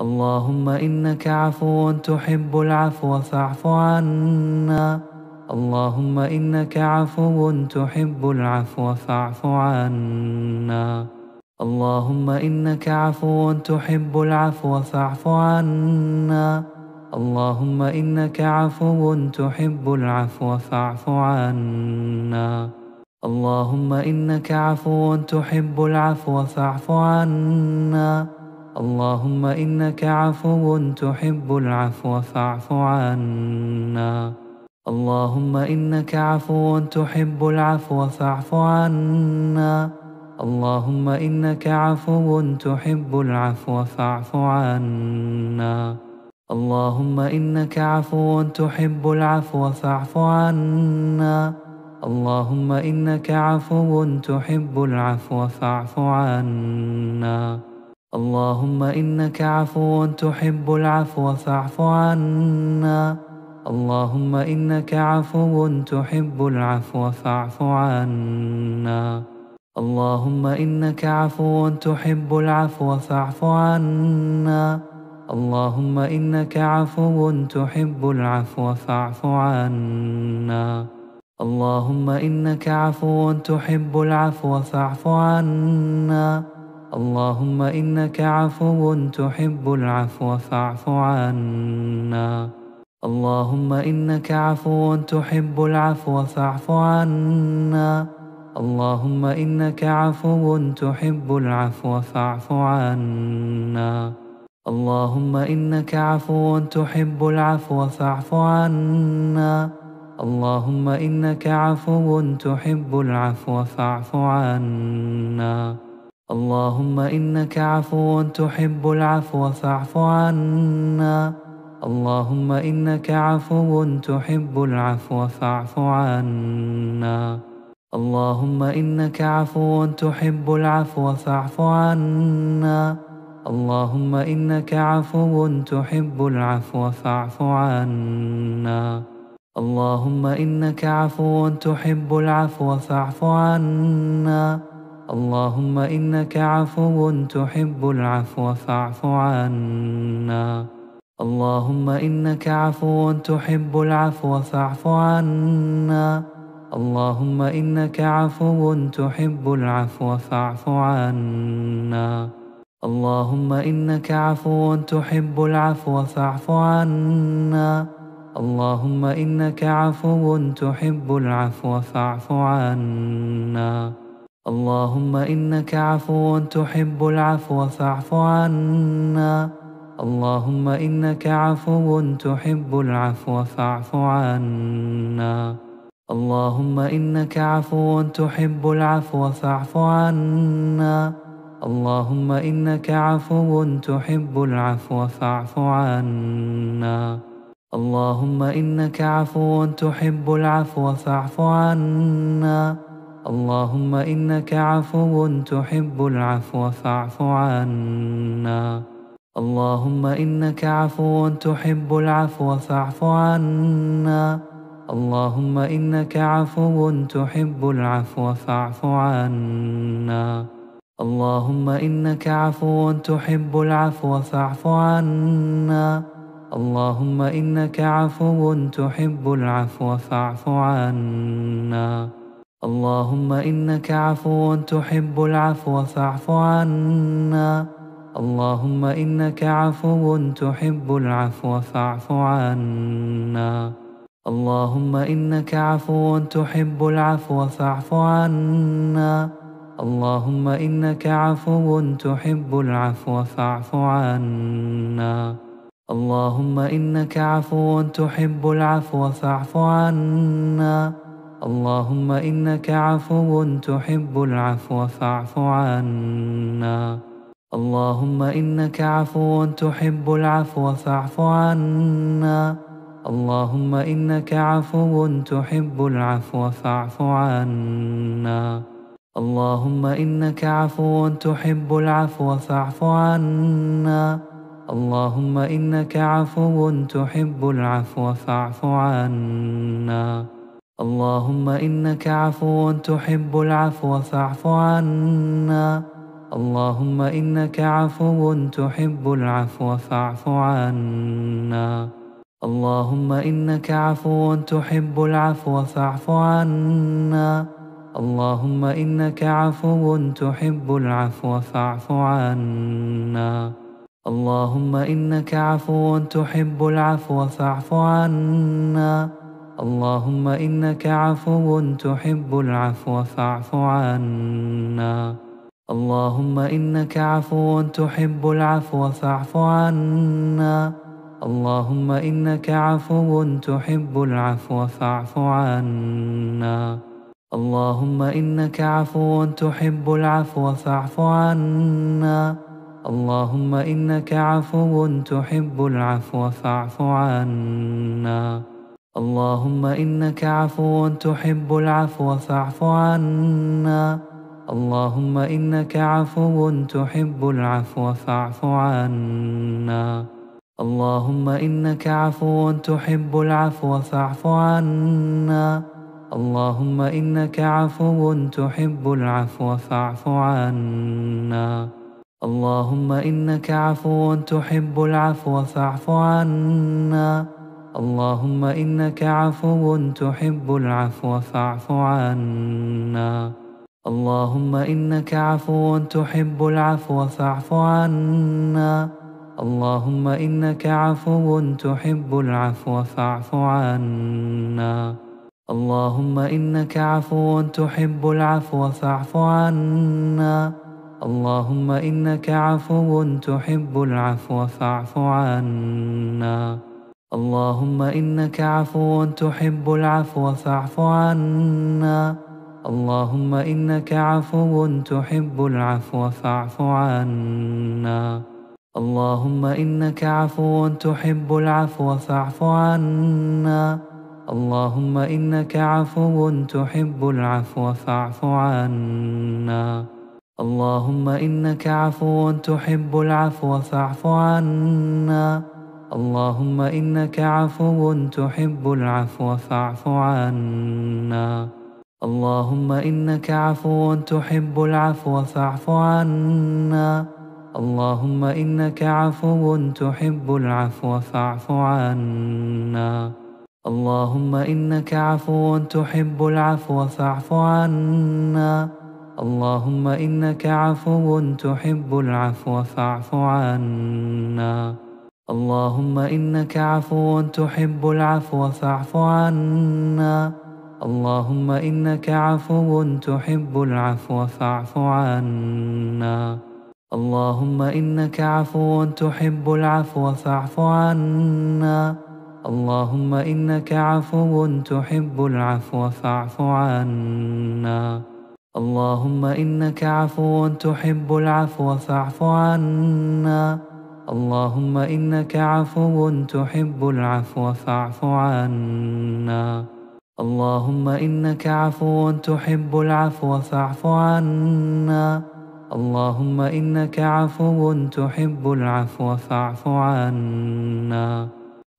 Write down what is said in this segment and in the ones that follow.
اللهم إنك عفو تحب العفو فاعف عنا اللهم إنك عفو تحب العفو فاعف عنا اللهم إنك عفو تحب العفو فاعف عنا اللهم إنك عفو تحب العفو فاعف عنا اللهم إنك عفو تحب العفو فاعف عنا اللهم إنك عفو تحب العفو فاعف عنا اللهم إنك عفو تحب العفو فاعف عنا اللهم إنك عفو تحب العفو فاعف عنا اللهم إنك عفو تحب العفو فاعف عنا اللهم إنك عفو تحب العفو فاعف عنا اللهم إنك عفو تحب العفو فاعف عنا اللهم إنك عفو تحب العفو فاعف عنا اللهم إنك عفو تحب العفو فاعف عنا اللهم إنك عفو تحب العفو فاعف عنا اللهم إنك عفو تحب العفو فاعف عنا اللهم إنك عفو تحب العفو فاعف عنا اللهم إنك عفو تحب العفو فاعف عنا اللهم إنك عفو تحب العفو فاعف عنا اللهم إنك عفو تحب العفو فاعف عنا اللهم إنك عفو تحب العفو فاعف عنا اللهم إنك عفو تحب العفو فاعف عنا اللهم إنك عفو تحب العفو فاعف عنا اللهم إنك عفو تحب العفو فاعف عنا اللهم إنك عفو تحب العفو فاعف عنا اللهم إنك عفو تحب العفو فاعف عنا اللهم إنك عفو تحب العفو فاعف عنا اللهم إنك عفو تحب العفو فاعف عنا اللهم إنك عفو تحب العفو فاعف عنا اللهم إنك عفو تحب العفو فاعف عنا اللهم إنك عفو تحب العفو فاعف عنا اللهم إنك عفو تحب العفو فاعف عنا اللهم إنك عفو تحب العفو فاعف عنا اللهم إنك عفو تحب العفو فاعف عنا اللهم إنك عفو تحب العفو فاعف عنا اللهم إنك عفو تحب العفو فاعف عنا اللهم إنك عفو تحب العفو فاعف عنا اللهم إنك عفو تحب العفو فاعف عنا اللهم إنك عفو تحب العفو فاعف عنا اللهم إنك عفو تحب العفو فاعف عنا اللهم إنك عفو تحب العفو فاعف عنا اللهم إنك عفو تحب العفو فاعف عنا اللهم إنك عفو تحب العفو فاعف عنا اللهم إنك عفو تحب العفو فاعف عنا اللهم إنك عفو تحب العفو فاعف عنا اللهم إنك عفو تحب العفو فاعف عنا اللهم إنك عفو تحب العفو فاعف عنا اللهم إنك عفو تحب العفو فاعف عنا اللهم إنك عفو تحب العفو فاعف عنا اللهم إنك عفو تحب العفو فاعف عنا اللهم إنك عفو تحب العفو فاعف عنا اللهم إنك عفو تحب العفو فاعف عنا اللهم إنك عفو تحب العفو فاعف عنا اللهم إنك عفو تحب العفو فاعف عنا اللهم إنك عفو تحب العفو فاعف عنا اللهم إنك عفو تحب العفو فاعف عنا اللهم إنك عفو تحب العفو فاعف عنا اللهم إنك عفو تحب العفو فاعف عنا اللهم إنك عفو تحب العفو فاعف عنا اللهم إنك عفو تحب العفو فاعف عنا اللهم إنك عفو تحب العفو فاعف عنا اللهم إنك عفو تحب العفو فاعف عنا اللهم إنك عفو تحب العفو فاعف عنا اللهم إنك عفو تحب العفو فاعف عنا اللهم إنك عفو تحب العفو فاعف عنا اللهم إنك عفو تحب العفو فاعف عنا اللهم إنك عفو تحب العفو فاعف عنا اللهم إنك عفو تحب العفو فاعف عنا اللهم إنك عفو تحب العفو فاعف عنا اللهم إنك عفو تحب العفو فاعف عنا اللهم إنك عفو تحب العفو فاعف عنا اللهم إنك عفو تحب العفو فاعف عنا اللهم إنك عفو تحب العفو فاعف عنا اللهم إنك عفو تحب العفو فاعف عنا اللهم إنك عفو تحب العفو فاعف عنا اللهم إنك عفو تحب العفو فاعف عنا اللهم إنك عفو تحب العفو فاعف عنا اللهم إنك عفو تحب العفو فاعف عنا اللهم إنك عفو تحب العفو فاعف عنا اللهم إنك عفو تحب العفو فاعف عنا اللهم إنك عفو تحب العفو فاعف عنا اللهم إنك عفو تحب العفو فاعف عنا اللهم إنك عفو تحب العفو فاعف عنا اللهم إنك عفو تحب العفو فاعف عنا اللهم إنك عفو تحب العفو فاعف عنا اللهم إنك عفو تحب العفو فاعف عنا اللهم إنك عفو تحب العفو فاعف عنا اللهم إنك عفو تحب العفو فاعف عنا اللهم إنك عفو تحب العفو فاعف عنا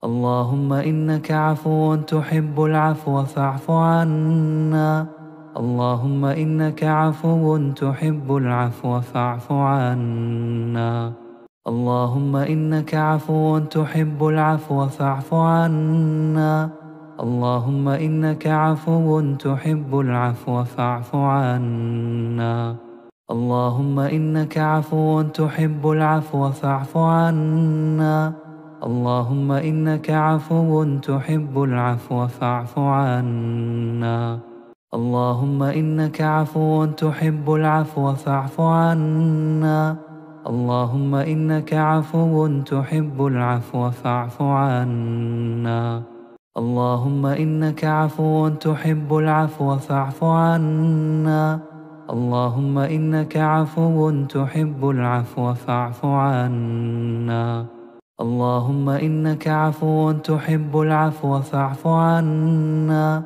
اللهم إنك عفو تحب العفو فاعف عنا اللهم إنك عفو تحب العفو فاعف عنا اللهم إنك عفو تحب العفو فاعف عنا اللهم إنك عفو تحب العفو فاعف عنا اللهم إنك عفو تحب العفو فاعف عنا اللهم إنك عفو تحب العفو فاعف عنا اللهم إنك عفو تحب العفو فاعف عنا اللهم إنك عفو تحب العفو فاعف عنا اللهم إنك عفو تحب العفو فاعف عنا اللهم إنك عفو تحب العفو فاعف عنا اللهم إنك عفو تحب العفو فاعف عنا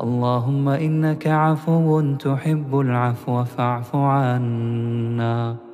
اللهم إنك عفو تحب العفو فاعف عنا